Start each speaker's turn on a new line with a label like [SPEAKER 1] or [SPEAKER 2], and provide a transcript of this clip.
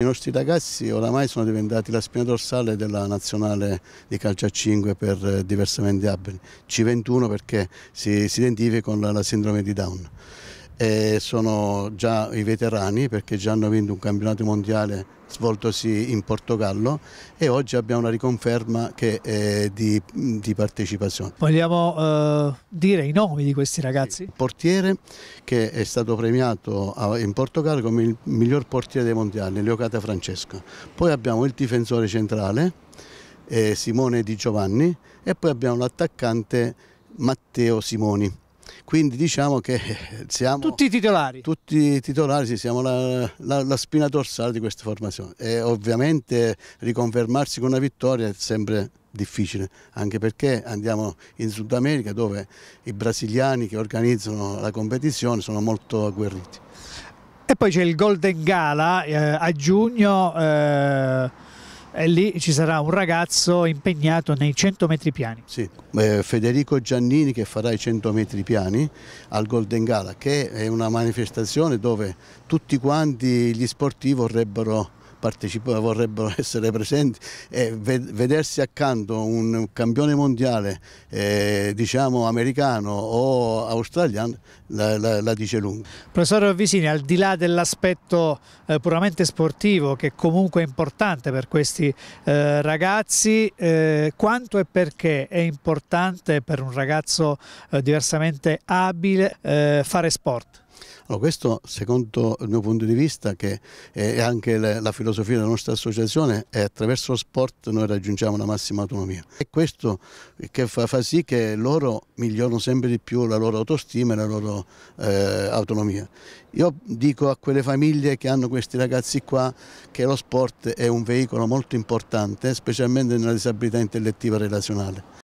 [SPEAKER 1] I nostri ragazzi oramai sono diventati la spina dorsale della nazionale di calcio a 5 per eh, diversamente abili, C21 perché si, si identifica con la, la sindrome di Down eh, sono già i veterani perché già hanno vinto un campionato mondiale svoltosi in Portogallo e oggi abbiamo una riconferma che, eh, di, di, partecipazione.
[SPEAKER 2] Vogliamo eh, dire i nomi di questi ragazzi? Il
[SPEAKER 1] portiere che è stato premiato in Portogallo come il miglior portiere dei mondiali, Leocata Francesco. Poi abbiamo il difensore centrale, eh, Simone Di Giovanni e poi abbiamo l'attaccante Matteo Simoni quindi diciamo che siamo... Tutti i titolari? Tutti i titolari, sì, siamo la, la, la spina dorsale di questa formazione. E ovviamente riconfermarsi con una vittoria è sempre difficile, anche perché andiamo in Sud America dove i brasiliani che organizzano la competizione sono molto agguerriti.
[SPEAKER 2] E poi c'è il Golden Gala eh, a giugno. Eh e lì ci sarà un ragazzo impegnato nei 100 metri piani. Sì,
[SPEAKER 1] eh, Federico Giannini che farà i 100 metri piani al Golden Gala, che è una manifestazione dove tutti quanti gli sportivi vorrebbero vorrebbero essere presenti e vedersi accanto un campione mondiale eh, diciamo americano o australiano la, la, la, dice lunga.
[SPEAKER 2] Professore Visini, al di là dell'aspetto eh, puramente sportivo che comunque è importante per questi eh, ragazzi, eh, quanto e perché è importante per un ragazzo eh, diversamente abile eh, fare sport?
[SPEAKER 1] Allora, oh, questo secondo il mio punto di vista che è anche la filosofia della nostra associazione è attraverso lo sport noi raggiungiamo la massima autonomia e questo che fa, fa sì che loro migliorano sempre di più la loro autostima e la loro eh, autonomia. Io dico a quelle famiglie che hanno questi ragazzi qua che lo sport è un veicolo molto importante specialmente nella disabilità intellettiva relazionale